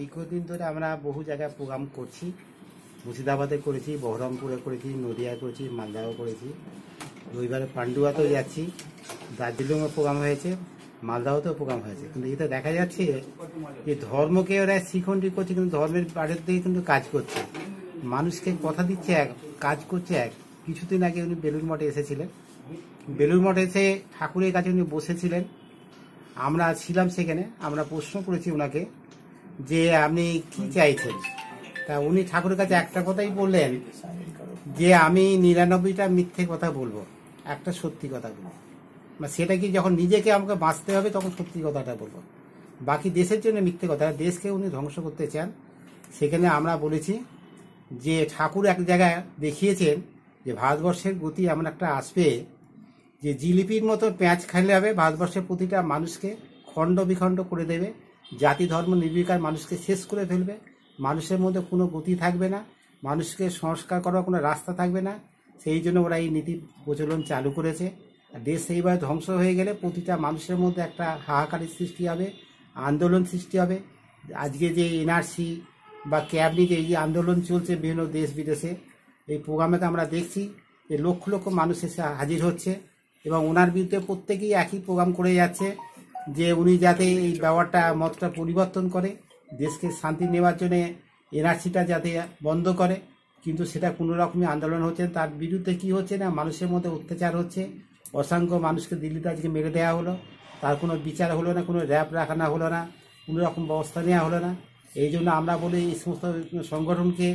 দীর্ঘদিন ধরে আমরা বহু জায়গায় প্রোগ্রাম করছি মুর্শিদাবাদে করেছি বহরমপুরে করেছি নদিয়া করেছি মালদাও করেছি রবিবারে পান্ডুয়াতেও যাচ্ছি দার্জিলিংয়ে প্রোগ্রাম হয়েছে মালদাহতেও প্রোগ্রাম হয়েছে কিন্তু এটা দেখা যাচ্ছে যে ধর্মকে ওরা শিখণ্ডি করছে কিন্তু ধর্মের বাড়ির দিকে কিন্তু কাজ করছে মানুষকে কথা দিচ্ছে এক কাজ করছে এক কিছুদিন আগে উনি বেলুর মঠে এসেছিলেন বেলুর মঠে এসে ঠাকুরের কাছে উনি বসেছিলেন আমরা ছিলাম সেখানে আমরা প্রশ্ন করেছি ওনাকে যে আপনি কি চাইছেন তা উনি ঠাকুরের কাছে একটা কথাই বললেন যে আমি নিরানব্বইটা মিথ্যে কথা বলবো একটা সত্যি কথা বলবো সেটা কি যখন নিজেকে আমাকে বাঁচতে হবে তখন সত্যি কথাটা বলবো বাকি দেশের জন্য মিথ্যে কথা দেশকে উনি ধ্বংস করতে চান সেখানে আমরা বলেছি যে ঠাকুর এক জায়গায় দেখিয়েছেন যে ভারতবর্ষের গতি এমন একটা আসবে যে জিলিপির মতো পেঁয়াজ খাইলে হবে ভারতবর্ষের প্রতিটা মানুষকে খণ্ড বিখণ্ড করে দেবে জাতি ধর্ম নির্বিকার মানুষকে শেষ করে ফেলবে মানুষের মধ্যে কোনো গতি থাকবে না মানুষকে সংস্কার করার কোনো রাস্তা থাকবে না সেই জন্য ওরা এই নীতি প্রচলন চালু করেছে দেশ সেইভাবে ধ্বংস হয়ে গেলে প্রতিটা মানুষের মধ্যে একটা হাহাকারের সৃষ্টি হবে আন্দোলন সৃষ্টি হবে আজকে যে এনআরসি বা ক্যাব এই যে আন্দোলন চলছে বিভিন্ন দেশ বিদেশে এই প্রোগ্রামেতে আমরা দেখছি যে লক্ষ লক্ষ মানুষ এসে হাজির হচ্ছে এবং ওনার বিরুদ্ধে প্রত্যেকেই একই প্রোগ্রাম করে যাচ্ছে যে উনি যাতে এই ব্যাপারটা মতটা পরিবর্তন করে দেশকে শান্তি নেওয়ার জন্যে এনআরসিটা যাতে বন্ধ করে কিন্তু সেটা কোনো রকমই আন্দোলন হচ্ছে তার বিরুদ্ধে কি হচ্ছে না মানুষের মধ্যে অত্যাচার হচ্ছে অসংখ্য মানুষকে দিল্লিতে আজকে মেরে দেওয়া হলো তার কোনো বিচার হলো না কোনো র্যাব রাখানো হলো না কোনো রকম ব্যবস্থা নেওয়া হলো না এই জন্য আমরা বলি এই সমস্ত সংগঠনকে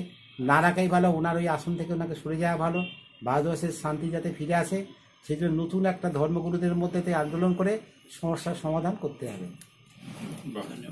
না রাখাই ভালো ওনার ওই আসন থেকে ওনাকে সরে যাওয়া ভালো ভারতবর্ষের শান্তি যাতে ফিরে আসে সেই জন্য নতুন একটা ধর্মগুরুদের মধ্যে আন্দোলন করে সমস্যার সমাধান করতে হবে